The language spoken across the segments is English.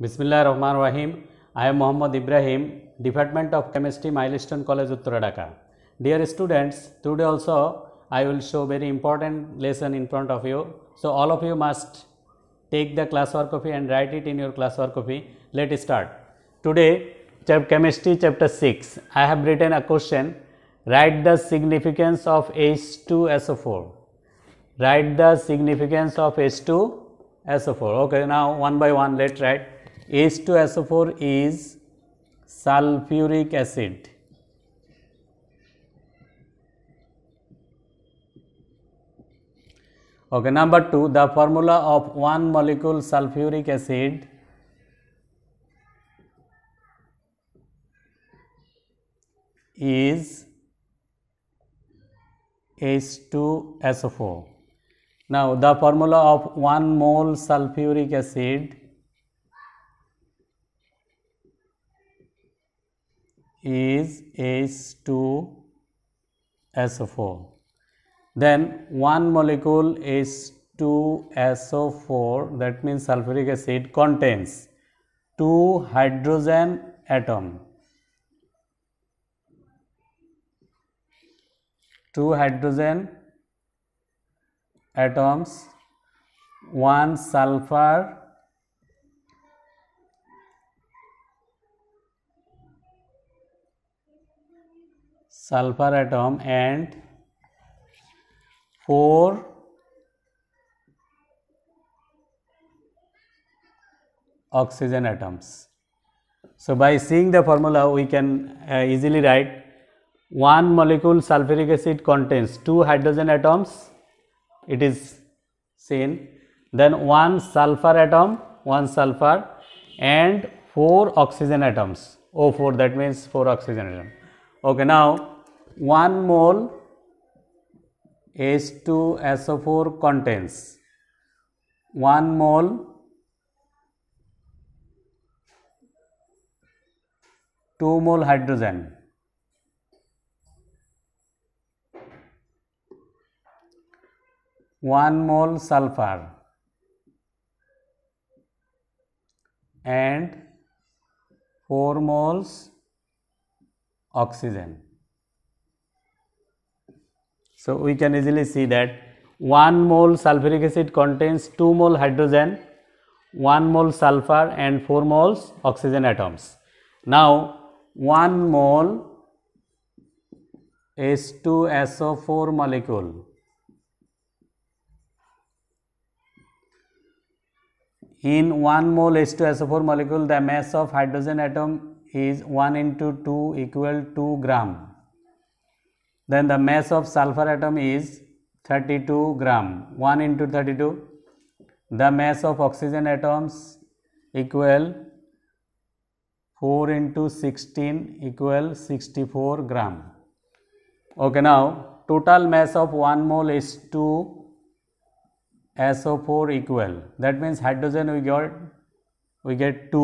Bismillah ar Rahman ar Rahim. I am Muhammad Ibrahim, Department of Chemistry, Milestone College, Uttaradaka. Dear students, today also I will show very important lesson in front of you. So all of you must take the classwork copy and write it in your classwork copy. Let us start. Today, chap chemistry chapter 6, I have written a question. Write the significance of H2SO4. Write the significance of H2SO4. Okay, now one by one, let's write. H2SO4 is sulfuric acid. Okay, number 2, the formula of one molecule sulfuric acid is H2SO4. Now, the formula of 1 mole sulfuric acid is H2SO4. Then one molecule is 2 so 4 that means sulfuric acid contains two hydrogen atom. Two hydrogen atoms, one sulfur sulfur atom and 4 oxygen atoms. So, by seeing the formula we can uh, easily write one molecule sulfuric acid contains two hydrogen atoms it is seen then one sulfur atom one sulfur and four oxygen atoms O4 that means four oxygen atom. Okay, now 1 mole H2SO4 contains 1 mole 2 mole hydrogen one mole sulfur and four moles oxygen so, we can easily see that 1 mole sulfuric acid contains 2 mole hydrogen, 1 mole sulfur and 4 moles oxygen atoms. Now, 1 mole H2SO4 molecule in 1 mole H2SO4 molecule the mass of hydrogen atom is 1 into 2 equal 2 gram then the mass of sulfur atom is 32 gram 1 into 32 the mass of oxygen atoms equal 4 into 16 equal 64 gram okay now total mass of 1 mole is 2 SO4 equal that means hydrogen we got we get 2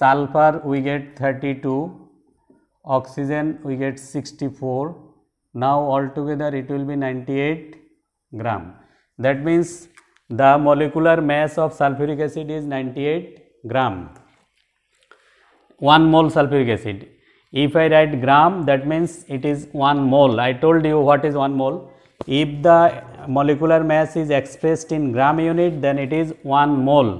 sulfur we get 32 oxygen we get 64 now altogether it will be 98 gram that means the molecular mass of sulfuric acid is 98 gram 1 mole sulfuric acid if i write gram that means it is 1 mole i told you what is 1 mole if the molecular mass is expressed in gram unit then it is 1 mole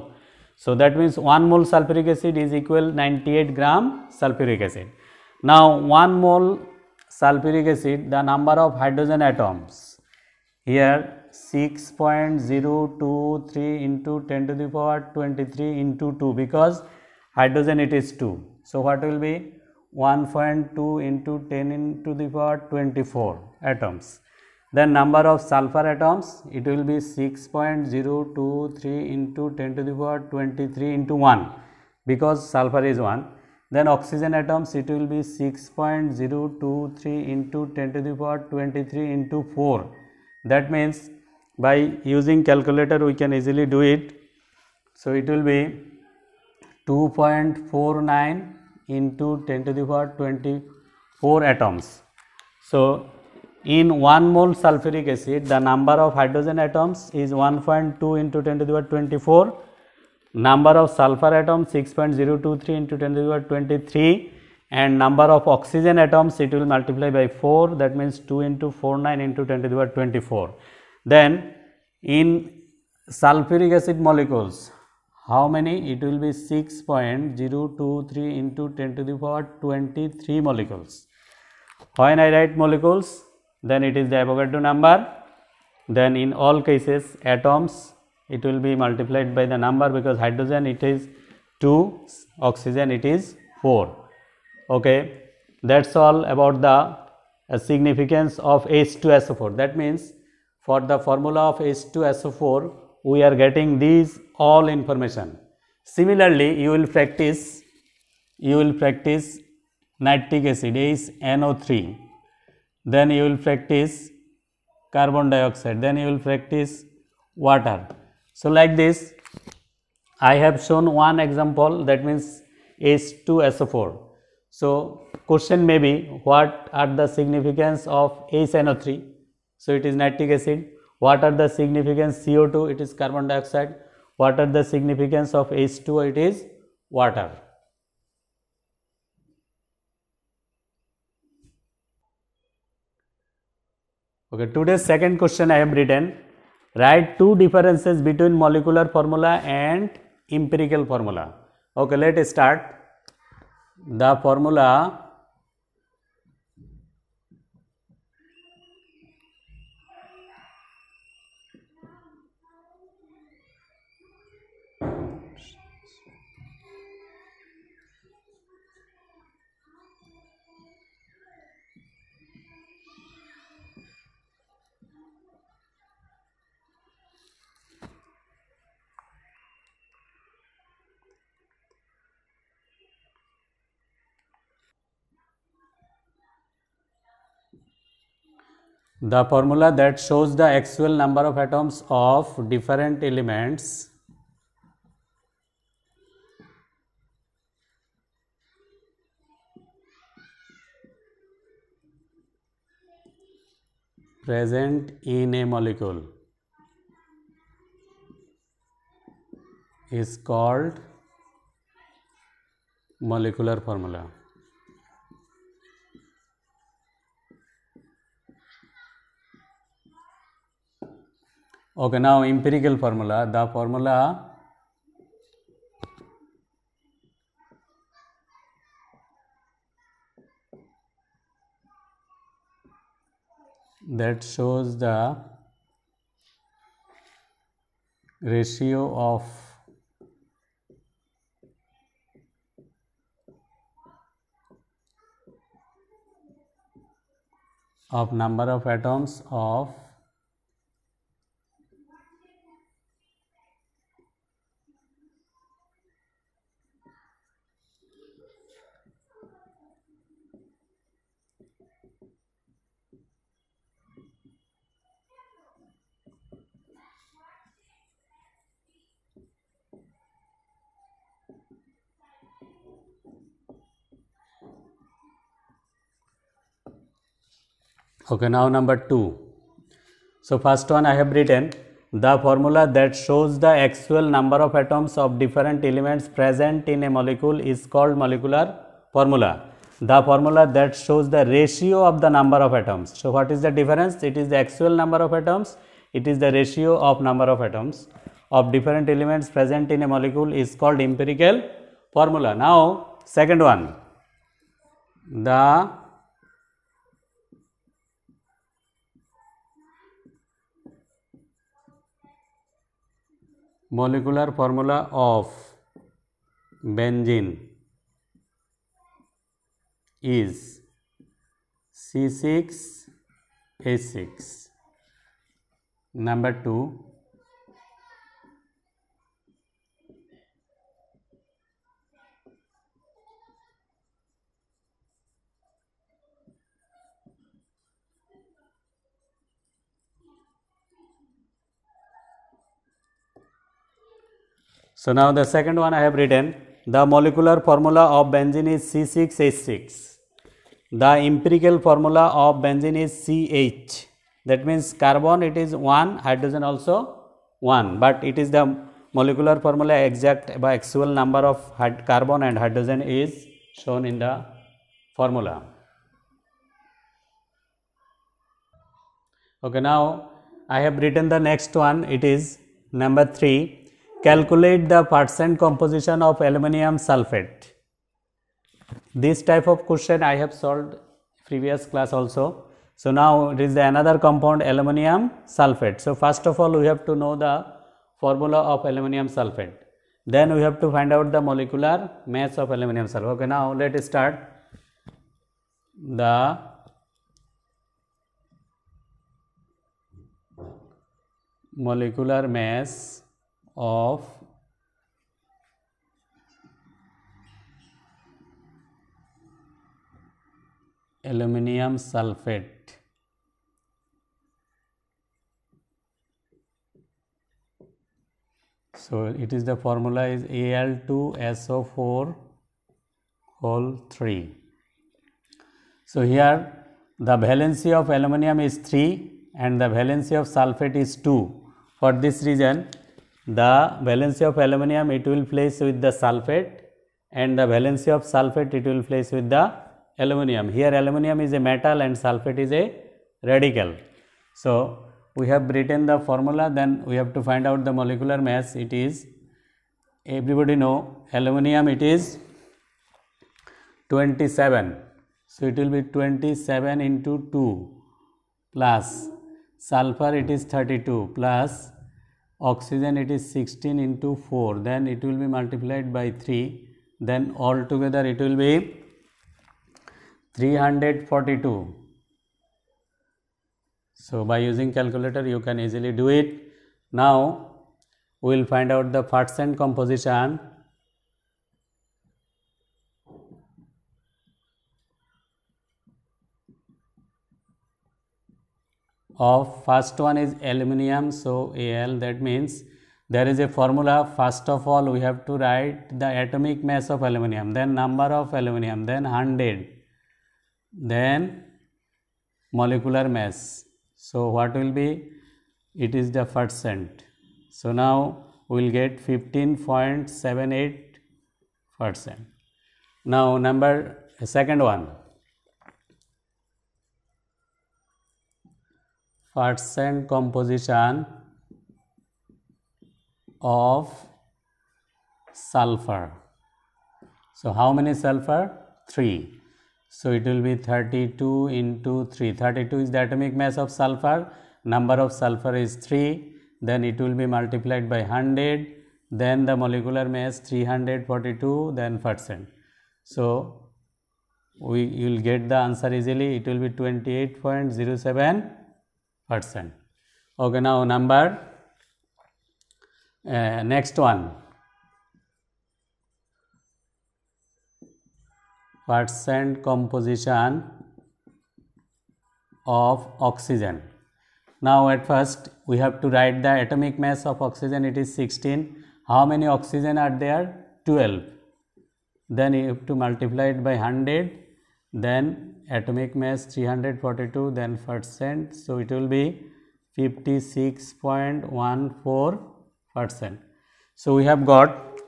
so that means 1 mole sulfuric acid is equal 98 gram sulfuric acid now, 1 mole sulfuric acid, the number of hydrogen atoms here 6.023 into 10 to the power 23 into 2 because hydrogen it is 2. So, what will be 1.2 into 10 into the power 24 atoms. Then number of sulfur atoms it will be 6.023 into 10 to the power 23 into 1 because sulfur is 1 then oxygen atoms it will be 6.023 into 10 to the power 23 into 4. That means by using calculator we can easily do it. So it will be 2.49 into 10 to the power 24 atoms. So in 1 mole sulfuric acid the number of hydrogen atoms is 1.2 into 10 to the power 24 number of sulfur atoms 6.023 into 10 to the power 23 and number of oxygen atoms it will multiply by 4 that means 2 into 49 into 10 to the power 24. Then in sulfuric acid molecules how many it will be 6.023 into 10 to the power 23 molecules. When I write molecules then it is the Avogadro number then in all cases atoms it will be multiplied by the number because hydrogen it is 2 oxygen it is 4 okay that's all about the uh, significance of H2SO4 that means for the formula of H2SO4 we are getting these all information similarly you will practice you will practice nitric acid is NO3 then you will practice carbon dioxide then you will practice water so, like this I have shown one example that means H2SO4. So, question may be what are the significance of HNO3? So, it is nitric acid. What are the significance CO2? It is carbon dioxide. What are the significance of H2? It is water. Okay, today's second question I have written Write two differences between molecular formula and empirical formula. Okay, let us start. The formula The formula that shows the actual number of atoms of different elements present in a molecule is called molecular formula. Okay, now empirical formula. The formula that shows the ratio of of number of atoms of Okay, now number 2. So, first one I have written the formula that shows the actual number of atoms of different elements present in a molecule is called molecular formula. The formula that shows the ratio of the number of atoms. So, what is the difference? It is the actual number of atoms, it is the ratio of number of atoms of different elements present in a molecule is called empirical formula. Now, second one, the molecular formula of benzene is C6H6 number 2 So now the second one I have written, the molecular formula of benzene is C6H6. The empirical formula of benzene is CH. That means carbon it is 1, hydrogen also 1, but it is the molecular formula exact by actual number of carbon and hydrogen is shown in the formula. Okay, now I have written the next one, it is number 3, Calculate the percent composition of aluminium sulfate. This type of question I have solved previous class also. So now it is the another compound aluminium sulfate. So first of all we have to know the formula of aluminium sulfate. Then we have to find out the molecular mass of aluminium sulfate. Okay, now let us start the molecular mass of aluminium sulfate so it is the formula is al2so4 whole 3 so here the valency of aluminium is 3 and the valency of sulfate is 2 for this reason the valency of aluminum it will place with the sulfate and the valency of sulfate it will place with the aluminum. Here aluminum is a metal and sulfate is a radical. So, we have written the formula then we have to find out the molecular mass it is everybody know aluminum it is 27. So, it will be 27 into 2 plus sulfur it is 32 plus oxygen it is 16 into 4 then it will be multiplied by 3 then altogether it will be 342 so by using calculator you can easily do it now we will find out the percent composition of first one is aluminium so Al that means there is a formula first of all we have to write the atomic mass of aluminium then number of aluminium then 100 then molecular mass so what will be it is the percent so now we will get 15.78 percent now number second one percent composition of sulfur. So, how many sulfur? 3. So, it will be 32 into 3. 32 is the atomic mass of sulfur. Number of sulfur is 3. Then it will be multiplied by 100. Then the molecular mass 342, then percent. So, we you will get the answer easily. It will be 28.07 percent. Okay, now number uh, next one percent composition of oxygen. Now at first we have to write the atomic mass of oxygen it is 16. How many oxygen are there? 12. Then you have to multiply it by 100 then atomic mass 342 then percent so it will be 56.14 percent so we have got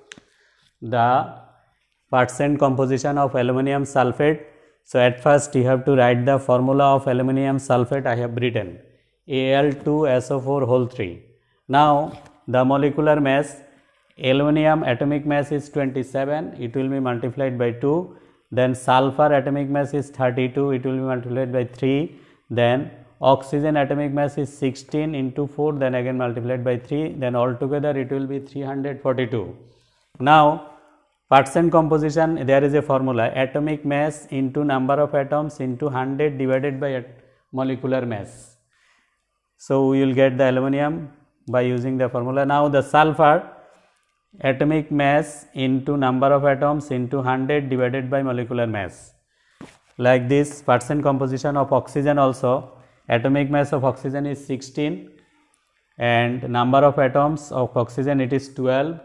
the percent composition of aluminum sulfate so at first you have to write the formula of aluminum sulfate i have written al2so4 whole 3 now the molecular mass aluminum atomic mass is 27 it will be multiplied by 2 then sulfur atomic mass is 32 it will be multiplied by 3 then oxygen atomic mass is 16 into 4 then again multiplied by 3 then altogether it will be 342 now percent composition there is a formula atomic mass into number of atoms into 100 divided by molecular mass so you will get the aluminum by using the formula now the sulfur atomic mass into number of atoms into 100 divided by molecular mass. Like this percent composition of oxygen also atomic mass of oxygen is 16 and number of atoms of oxygen it is 12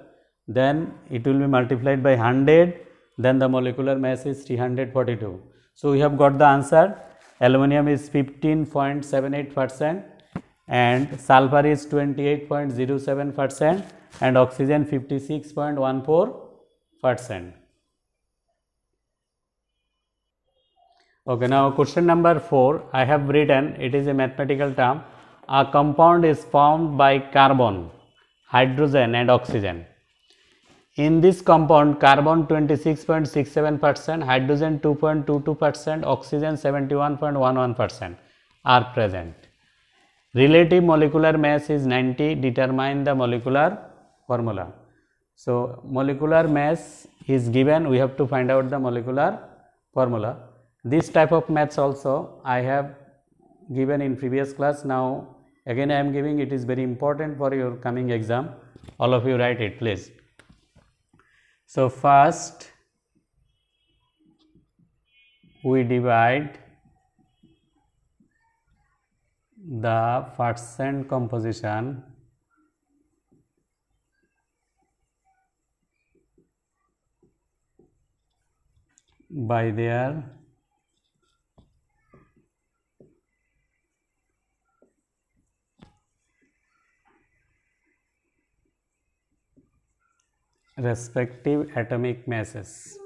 then it will be multiplied by 100 then the molecular mass is 342. So, we have got the answer aluminum is 15.78 percent and sulfur is 28.07 percent and oxygen 56.14 percent. Okay, now question number 4 I have written it is a mathematical term a compound is formed by carbon, hydrogen and oxygen. In this compound carbon 26.67 percent, hydrogen 2.22 percent, oxygen 71.11 percent are present. Relative molecular mass is 90, determine the molecular formula. So, molecular mass is given, we have to find out the molecular formula. This type of maths also I have given in previous class, now again I am giving it is very important for your coming exam, all of you write it please. So, first we divide the percent composition by their respective atomic masses.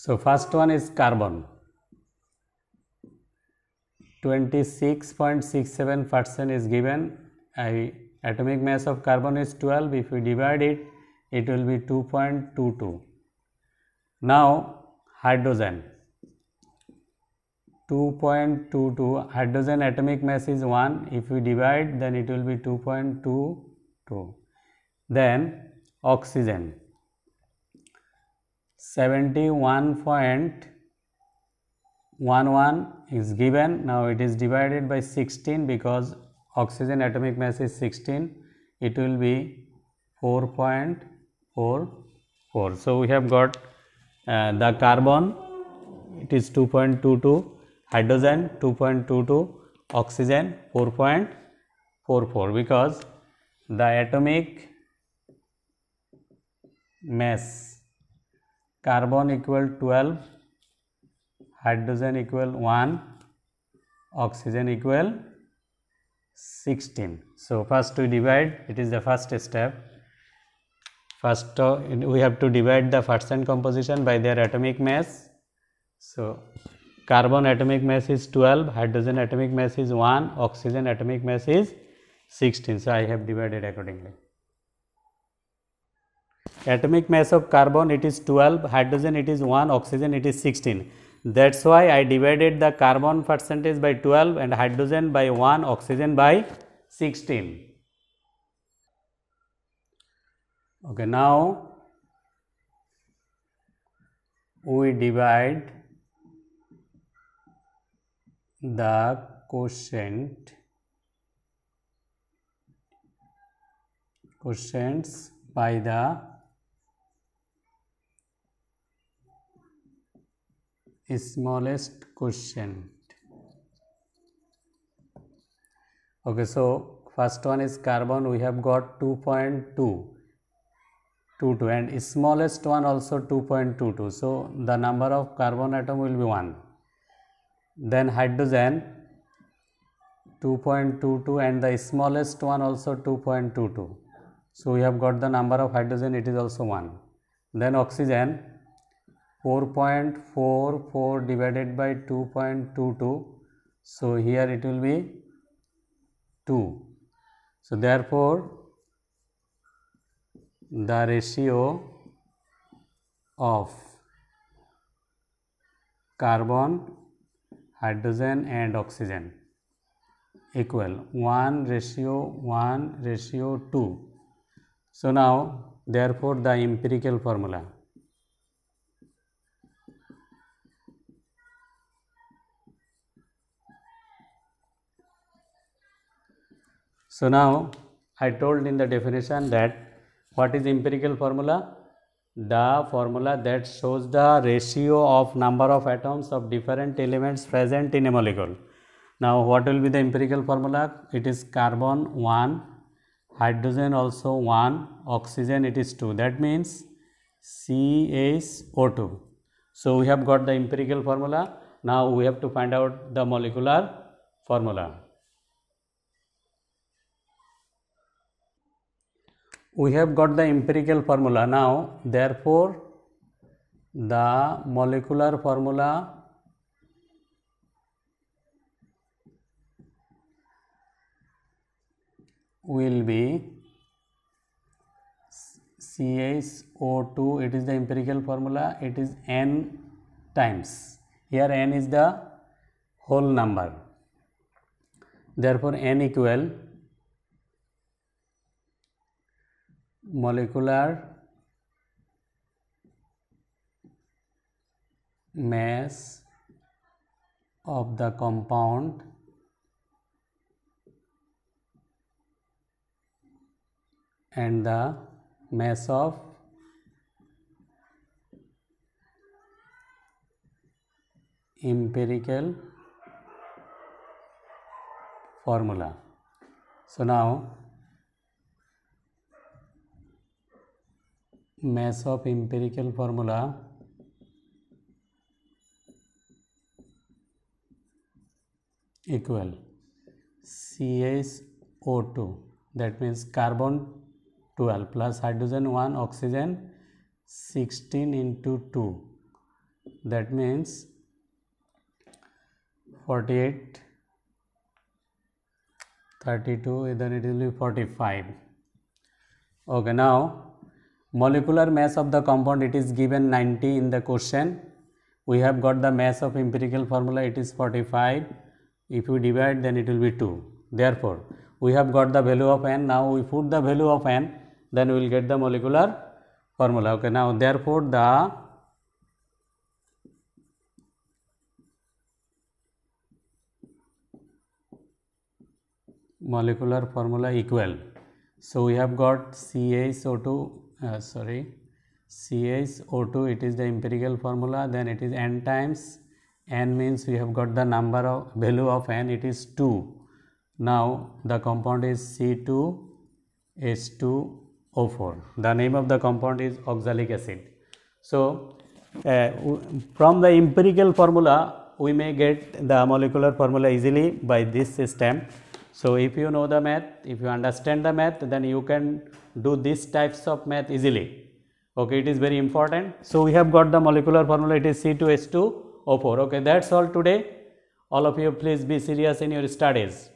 So first one is carbon. 26.67 percent is given. I, atomic mass of carbon is 12. If we divide it, it will be 2.22. Now hydrogen. 2.22 hydrogen atomic mass is 1 if we divide then it will be 2.22 then oxygen 71.11 is given. Now it is divided by 16 because oxygen atomic mass is 16. It will be 4.44. So we have got uh, the carbon it is 2.22, hydrogen 2.22, oxygen 4.44 because the atomic mass carbon equal 12 hydrogen equal 1 oxygen equal 16 so first we divide it is the first step first uh, we have to divide the percent composition by their atomic mass so carbon atomic mass is 12 hydrogen atomic mass is 1 oxygen atomic mass is 16 so i have divided accordingly Atomic mass of carbon it is 12, hydrogen it is 1, oxygen it is 16. That's why I divided the carbon percentage by 12 and hydrogen by 1, oxygen by 16. Okay, now we divide the quotient quotients by the smallest quotient okay so first one is carbon we have got 2.2 22 and smallest one also 2.22 so the number of carbon atom will be 1 then hydrogen 2.22 and the smallest one also 2.22 so we have got the number of hydrogen it is also 1 then oxygen 4.44 divided by 2.22 so here it will be 2 so therefore the ratio of carbon hydrogen and oxygen equal 1 ratio 1 ratio 2 so now therefore the empirical formula So now I told in the definition that what is empirical formula? The formula that shows the ratio of number of atoms of different elements present in a molecule. Now what will be the empirical formula? It is carbon 1, hydrogen also 1, oxygen it is 2. That means CHO2. So we have got the empirical formula. Now we have to find out the molecular formula. we have got the empirical formula now therefore the molecular formula will be CHO2 it is the empirical formula it is n times here n is the whole number therefore n equal molecular mass of the compound and the mass of empirical formula. So, now mass of empirical formula equal CHO2 that means carbon 12 plus hydrogen 1 oxygen 16 into 2 that means 48 32 then it will be 45 okay now Molecular mass of the compound it is given 90 in the question. We have got the mass of empirical formula it is 45. If you divide then it will be 2. Therefore, we have got the value of n. Now we put the value of n then we will get the molecular formula. Okay. Now therefore, the molecular formula equal. So, we have got CaSO2 uh, sorry, sorry O2. it is the empirical formula then it is n times n means we have got the number of value of n it is 2 now the compound is C2H2O4 the name of the compound is oxalic acid so uh, from the empirical formula we may get the molecular formula easily by this system so if you know the math if you understand the math then you can do these types of math easily. Okay, it is very important. So, we have got the molecular formula, it is C2H2O4. Okay, that's all today. All of you, please be serious in your studies.